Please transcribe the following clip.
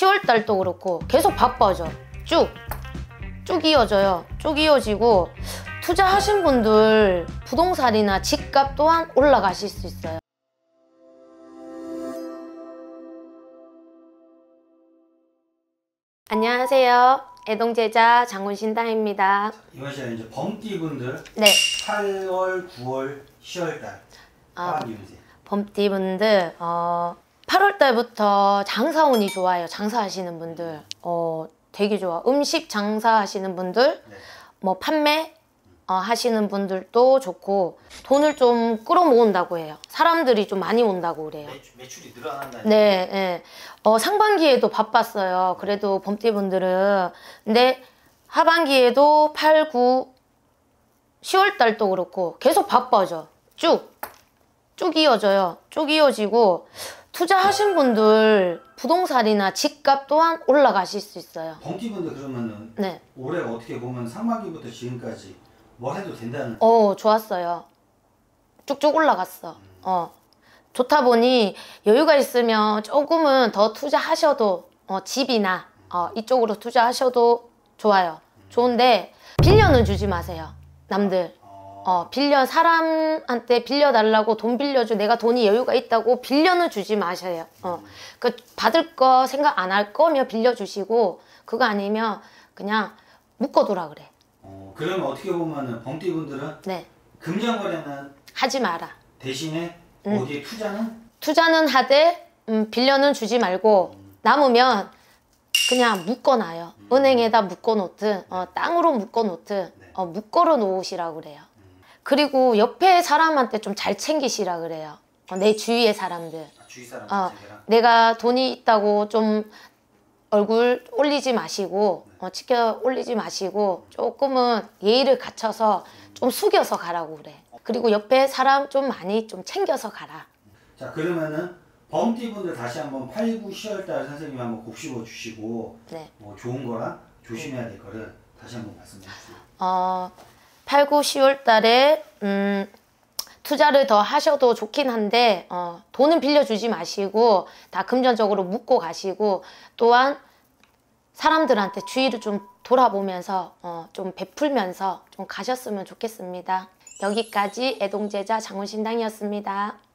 10월달도 그렇고 계속 바빠져 쭉 쭉 이어져요 쭉 이어지고 투자하신 분들 부동산이나 집값 또한 올라가실 수 있어요 안녕하세요 애동제자 장훈신당입니다 이것이 이제 범띠분들 네. 8월, 9월, 10월달 아, 범띠분들 어, 8월 달부터 장사운이 좋아요. 장사하시는 분들. 어, 되게 좋아. 음식 장사하시는 분들, 네. 뭐 판매 어, 하시는 분들도 좋고 돈을 좀 끌어모은다고 해요. 사람들이 좀 많이 온다고 그래요. 매출, 이 늘어난다. 네, 네. 어, 상반기에도 바빴어요. 그래도 범띠 분들은 근데 하반기에도 8, 9, 10월 달도 그렇고 계속 바빠져. 쭉. 쭉 이어져요. 쭉 이어지고 투자하신 분들 부동산이나 집값 또한 올라가실 수 있어요. 덩키분들 그러면은 네. 올해 어떻게 보면 상반기부터 지금까지 뭐 해도 된다는 어 좋았어요. 쭉쭉 올라갔어. 음. 어 좋다 보니 여유가 있으면 조금은 더 투자하셔도 어, 집이나 어, 이쪽으로 투자하셔도 좋아요. 좋은데 빌려는 주지 마세요. 남들 어, 빌려 사람한테 빌려달라고 돈 빌려줘 내가 돈이 여유가 있다고 빌려는 주지 마셔요 어. 그 받을 거 생각 안 할거면 빌려주시고 그거 아니면 그냥 묶어두라 그래 어, 그러면 어떻게 보면 범띠분들은 네. 금전거래는 하지 마라 대신에 음. 어디에 투자는? 투자는 하되 음, 빌려는 주지 말고 음. 남으면 그냥 묶어놔요 음. 은행에다 묶어놓든 어, 땅으로 묶어놓든 네. 어, 묶어 놓으시라고 그래요 그리고 옆에 사람한테 좀 잘 챙기시라 그래요. 어, 내 주위의 사람들. 아, 주위 사람들 어, 내가 돈이 있다고 좀 얼굴 올리지 마시고 어, 치켜 올리지 마시고 조금은 예의를 갖춰서 좀 숙여서 가라고 그래. 그리고 옆에 사람 좀 많이 좀 챙겨서 가라. 자 그러면은 범띠분들 다시 한번 8, 9, 10월달 선생님 한번 곱씹어 주시고 네. 뭐 좋은 거랑 조심해야 될 거를 다시 한번 말씀해 주세요. 어 8, 9, 10월 달에 음, 투자를 더 하셔도 좋긴 한데 어, 돈은 빌려주지 마시고 다 금전적으로 묶고 가시고 또한 사람들한테 주의를 좀 돌아보면서 어, 좀 베풀면서 좀 가셨으면 좋겠습니다. 여기까지 애동제자 장훈신당이었습니다.